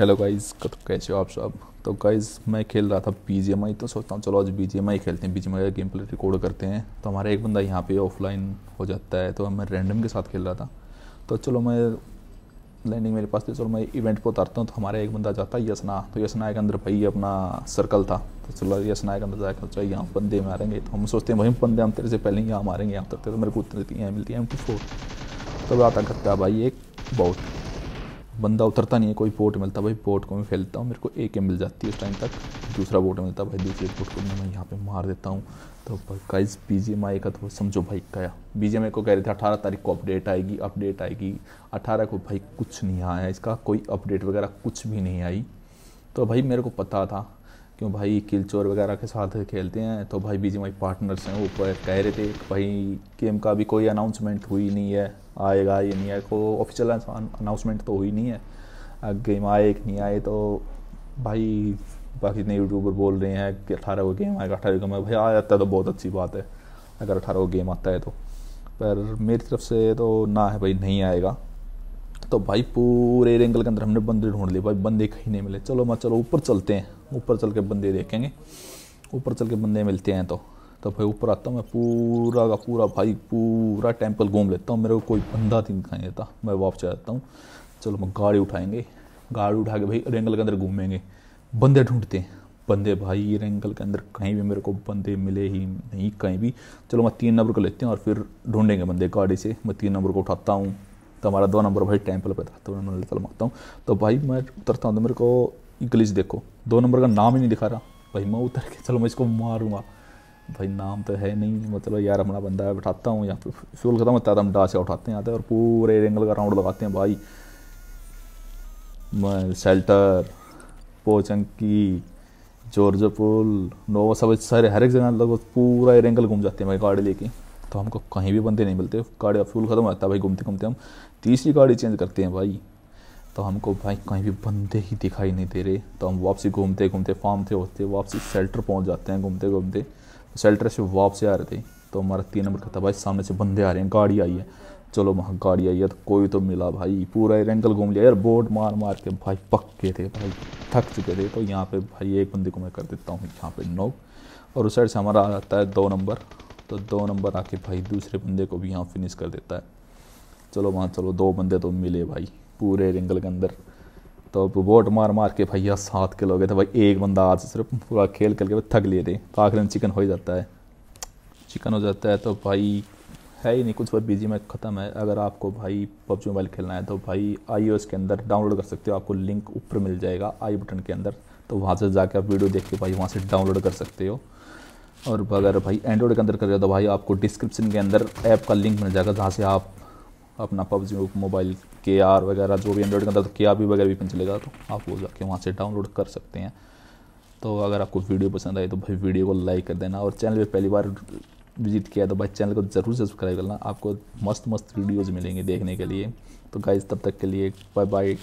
hello guys कैसे हो आप सब तो गाइस मैं खेल रहा था बी तो सोचता हूँ चलो आज बी जी एम आई खेलते हैं बी जी एम आई का गेम प्ले रिकॉर्ड करते हैं तो हमारा एक बंदा यहाँ पे ऑफलाइन हो जाता है तो मैं रैंडम के साथ खेल रहा था तो चलो मैं लैंडिंग मेरे पास थी चलो मैं इवेंट पर उतारता हूँ तो हमारा एक बंदा जाता है यसना तो यसना के अंदर भाई अपना सर्कल था तो चलो यसना के अंदर जाकर सोचा यहाँ बंदे मारेंगे तो हम सोचते हैं हम बंदे हम तेरे से पहले यहाँ मारेंगे यहाँ तक तो मेरे को उतनी मिलती है एम टी फोर तो आता करता है भाई एक बहुत बंदा उतरता नहीं है कोई पोर्ट मिलता भाई पोर्ट को मैं फैलता हूँ मेरे को एक ए मिल जाती है उस टाइम तक दूसरा बोट मिलता भाई दूसरे बोट को मैं यहाँ पे मार देता हूँ तो guys B G M I का तो समझो भाई क्या बी जी एम आई को कह रहे थे अठारह तारीख को अपडेट आएगी अपडेट आएगी अठारह को भाई कुछ नहीं आया इसका कोई अपडेट वगैरह कुछ भी नहीं आई तो भाई मेरे को पता था क्यों भाई किलचोर वगैरह के साथ खेलते हैं तो भाई बीजे माई पार्टनर्स हैं ऊपर तो कह रहे थे भाई गेम का अभी कोई अनाउंसमेंट हुई नहीं है आएगा ये नहीं आएगा को ऑफिशियल अनाउंसमेंट तो हुई नहीं है गेम आए कि नहीं आए तो भाई बाकी इतने यूट्यूबर बोल रहे हैं कि अठारह को गेम आएगा अठारह गेम भाई आ जाता है तो बहुत अच्छी बात है अगर अठारह को गेम आता है तो पर मेरी तरफ से तो ना है भाई नहीं आएगा तो भाई पूरे रेंगल के अंदर हमने बंदे ढूंढ लिए भाई बंदे कहीं नहीं मिले चलो मैं चलो ऊपर चलते हैं ऊपर चल के बंदे देखेंगे ऊपर चल के बंदे मिलते हैं तो तो भाई ऊपर आता हूँ मैं पूरा का पूरा भाई पूरा टेंपल घूम लेता हूँ मेरे को कोई बंदा तो नहीं दिखाई देता मैं वापस जाता हूँ चलो मैं गाड़ी उठाएंगे गाड़ी उठा के भाई रेंगल के अंदर घूमेंगे बंदे ढूंढते हैं बंदे भाई रेंगल के अंदर कहीं भी मेरे को बंदे मिले ही नहीं कहीं भी चलो मैं तीन नंबर को लेते हैं और फिर ढूंढेंगे बंदे गाड़ी से मैं तीन नंबर को उठाता हूँ तो हमारा दो नंबर भाई टेम्पल पर था तो मैं चल मांगता हूँ तो भाई मैं उतरता हूँ तो मेरे को इंग्लिश देखो दो नंबर का नाम ही नहीं दिखा रहा भाई मैं उतर के चलो मैं इसको मारूंगा भाई नाम तो है नहीं मतलब यार हमारा बंदा है बैठाता हूँ यहाँ पे फ्यूल खत्म होता है तो हम डा से उठाते हैं आते हैं और पूरे एंगल का राउंड लगाते हैं भाई मैं Shelter Pochinki Georgopol Nova सब सारे हर एक जगह लगभग पूरा एंगल घूम जाते हैं भाई गाड़ी लेके तो हमको कहीं भी बंदे नहीं मिलते गाड़ी फ्यूल ख़त्म हो जाता है भाई घूमते घूमते हम तीसरी गाड़ी चेंज करते हैं भाई तो हमको भाई कहीं भी बंदे ही दिखाई नहीं दे रहे तो हम वापसी घूमते घूमते फार्म थे होते वापसी सेल्टर पहुंच जाते हैं घूमते घूमते सेल्टर तो से वापसी आ रहे थे तो हमारा तीन नंबर का था भाई सामने से बंदे आ रहे हैं गाड़ी आई है चलो वहाँ गाड़ी आई है तो कोई तो मिला भाई पूरा एरेंगल घूम लिया यार बोर्ड मार मार के भाई पक्के थे भाई थक चुके थे तो यहाँ पे भाई एक बंदे को मैं कर देता हूँ यहाँ पे नौ और उस साइड से हमारा आ जाता है दो नंबर तो दो नंबर आके भाई दूसरे बंदे को भी यहाँ फिनिश कर देता है चलो वहाँ चलो दो बंदे तो मिले भाई पूरे रिंगल के अंदर तो बोट मार मार के भैया सात किलो गए थे भाई एक बंदा आज सिर्फ पूरा खेल खेल के थक लिए थे तो आखिर चिकन हो ही जाता है चिकन हो जाता है तो भाई है ही नहीं कुछ बहुत बिजी में ख़त्म है अगर आपको भाई पबजी मोबाइल खेलना है तो भाई आई के अंदर डाउनलोड कर सकते हो आपको लिंक ऊपर मिल जाएगा आई बटन के अंदर तो वहाँ से जाके आप वीडियो देख के भाई वहाँ से डाउनलोड कर सकते हो और अगर भाई एंड्रॉयड के अंदर कर रहे हो तो भाई आपको डिस्क्रिप्शन के अंदर ऐप का लिंक मिल जाएगा जहाँ से आप अपना पबजी मोबाइल के आर वगैरह जो भी एंड्रॉइड के अंदर तो के आर भी वगैरह भी पिन चलेगा तो आप वो जाके वहाँ से डाउनलोड कर सकते हैं तो अगर आपको वीडियो पसंद आए तो भाई वीडियो को लाइक कर देना और चैनल पर पहली बार विजिट किया तो भाई चैनल को ज़रूर सब्सक्राइब करना आपको मस्त मस्त वीडियोज़ मिलेंगे देखने के लिए तो गाइज तब तक के लिए बाय बाय